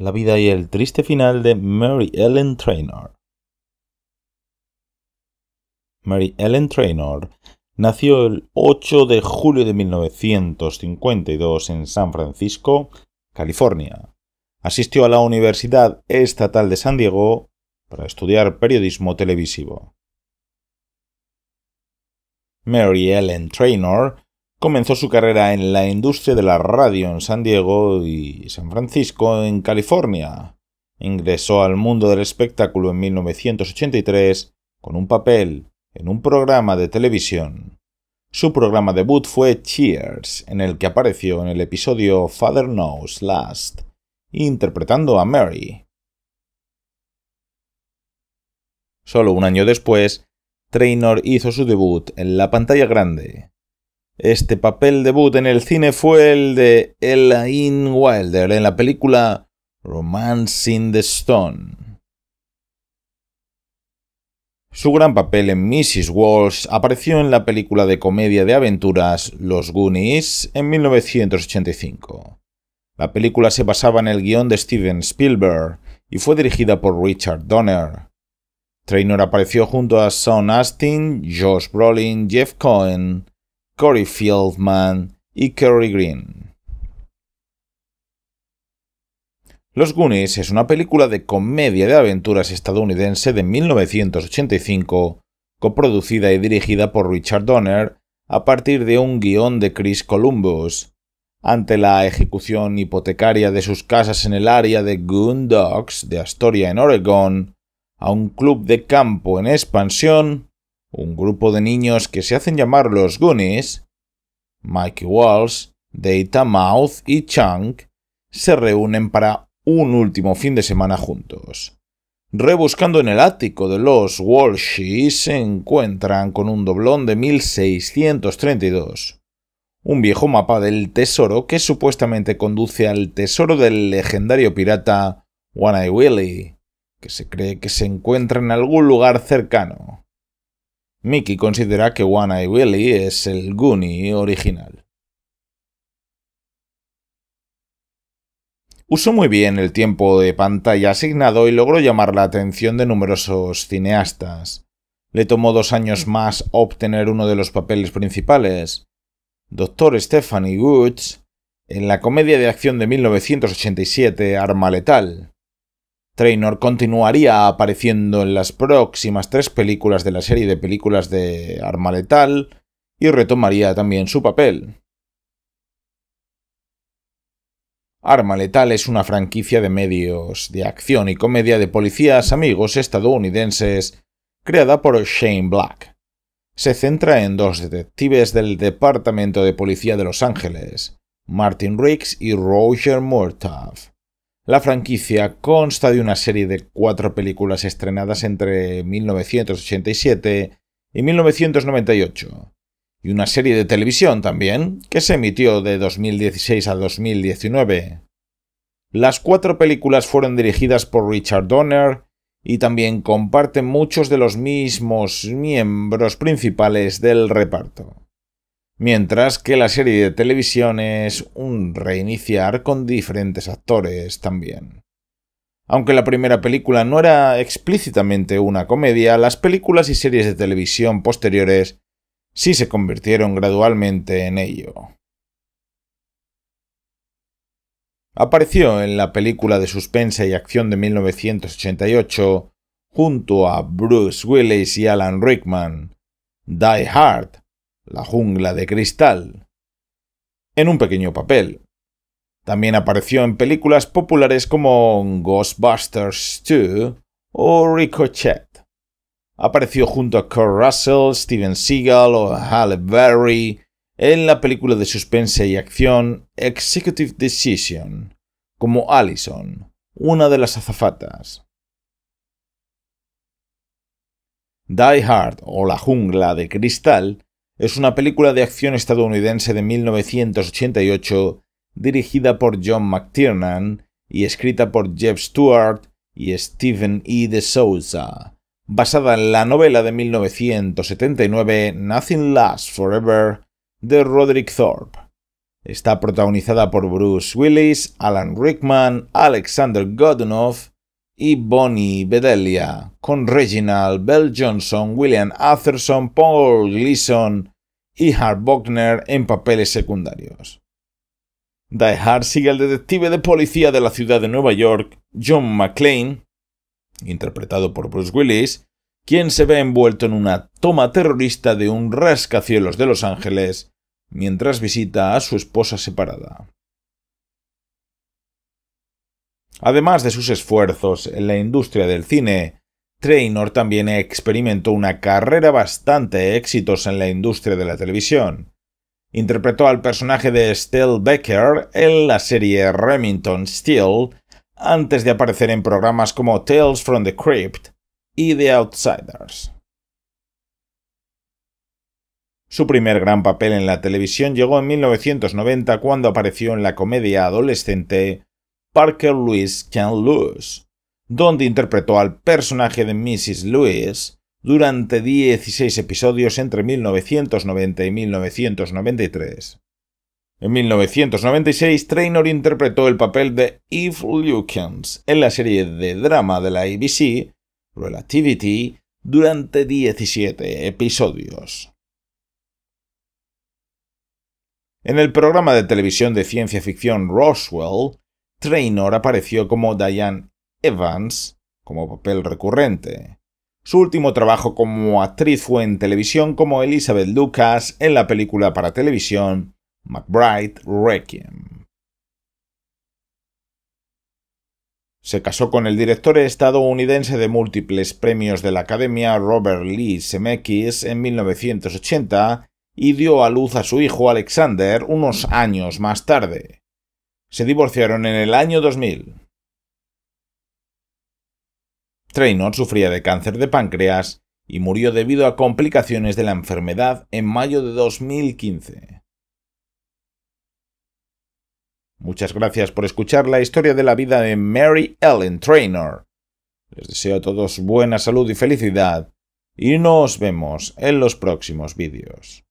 La vida y el triste final de Mary Ellen Trainor. Mary Ellen Trainor nació el 8 de julio de 1952 en San Francisco, California. Asistió a la Universidad Estatal de San Diego para estudiar periodismo televisivo. Mary Ellen Trainor Comenzó su carrera en la industria de la radio en San Diego y San Francisco, en California. Ingresó al mundo del espectáculo en 1983 con un papel en un programa de televisión. Su programa debut fue Cheers, en el que apareció en el episodio Father Knows Last, interpretando a Mary. Solo un año después, Traynor hizo su debut en la pantalla grande. Este papel debut en el cine fue el de Elaine Wilder en la película Romance in the Stone. Su gran papel en Mrs. Walsh apareció en la película de comedia de aventuras Los Goonies en 1985. La película se basaba en el guión de Steven Spielberg y fue dirigida por Richard Donner. Traynor apareció junto a Sean Astin, Josh Brolin, Jeff Cohen, Corey Fieldman y Kerry Green. Los Goonies es una película de comedia de aventuras estadounidense de 1985, coproducida y dirigida por Richard Donner a partir de un guión de Chris Columbus. Ante la ejecución hipotecaria de sus casas en el área de Dogs, de Astoria en Oregon, a un club de campo en expansión, un grupo de niños que se hacen llamar los Goonies, Mikey Walsh, Data Mouth y Chunk se reúnen para un último fin de semana juntos. Rebuscando en el ático de los Walshis se encuentran con un doblón de 1632, un viejo mapa del tesoro que supuestamente conduce al tesoro del legendario pirata One Eye Willie, que se cree que se encuentra en algún lugar cercano. Mickey considera que One Eye Willy es el Goonie original. Usó muy bien el tiempo de pantalla asignado y logró llamar la atención de numerosos cineastas. Le tomó dos años más obtener uno de los papeles principales. Dr. Stephanie Woods en la comedia de acción de 1987 Arma Letal. Trainor continuaría apareciendo en las próximas tres películas de la serie de películas de Arma Letal y retomaría también su papel. Arma Letal es una franquicia de medios de acción y comedia de policías amigos estadounidenses creada por Shane Black. Se centra en dos detectives del Departamento de Policía de Los Ángeles, Martin Riggs y Roger Murtaugh la franquicia consta de una serie de cuatro películas estrenadas entre 1987 y 1998, y una serie de televisión también, que se emitió de 2016 a 2019. Las cuatro películas fueron dirigidas por Richard Donner y también comparten muchos de los mismos miembros principales del reparto mientras que la serie de televisión es un reiniciar con diferentes actores también. Aunque la primera película no era explícitamente una comedia, las películas y series de televisión posteriores sí se convirtieron gradualmente en ello. Apareció en la película de suspensa y acción de 1988 junto a Bruce Willis y Alan Rickman, Die Hard, la jungla de cristal, en un pequeño papel. También apareció en películas populares como Ghostbusters 2 o Ricochet. Apareció junto a Kurt Russell, Steven Seagal o Halle Berry en la película de suspense y acción Executive Decision, como Allison, una de las azafatas. Die Hard o La Jungla de Cristal es una película de acción estadounidense de 1988 dirigida por John McTiernan y escrita por Jeff Stewart y Stephen E. de Souza, basada en la novela de 1979 Nothing Lasts Forever de Roderick Thorpe. Está protagonizada por Bruce Willis, Alan Rickman, Alexander Godunov y Bonnie Bedelia, con Reginald, Bell Johnson, William Atherson, Paul Gleason y Hart Buckner en papeles secundarios. Die Hard sigue al detective de policía de la ciudad de Nueva York, John McClane, interpretado por Bruce Willis, quien se ve envuelto en una toma terrorista de un rascacielos de Los Ángeles mientras visita a su esposa separada. Además de sus esfuerzos en la industria del cine, Trainor también experimentó una carrera bastante exitosa en la industria de la televisión. Interpretó al personaje de Estelle Becker en la serie Remington Steele antes de aparecer en programas como Tales from the Crypt y The Outsiders. Su primer gran papel en la televisión llegó en 1990 cuando apareció en la comedia adolescente Parker Lewis Can Lose, donde interpretó al personaje de Mrs. Lewis durante 16 episodios entre 1990 y 1993. En 1996, Traynor interpretó el papel de Eve Lukens en la serie de drama de la ABC, Relativity, durante 17 episodios. En el programa de televisión de ciencia ficción Roswell, Traynor apareció como Diane Evans como papel recurrente. Su último trabajo como actriz fue en televisión como Elizabeth Lucas en la película para televisión McBride Requiem. Se casó con el director estadounidense de múltiples premios de la Academia Robert Lee Semekis en 1980 y dio a luz a su hijo Alexander unos años más tarde se divorciaron en el año 2000. Traynor sufría de cáncer de páncreas y murió debido a complicaciones de la enfermedad en mayo de 2015. Muchas gracias por escuchar la historia de la vida de Mary Ellen Traynor. Les deseo a todos buena salud y felicidad y nos vemos en los próximos vídeos.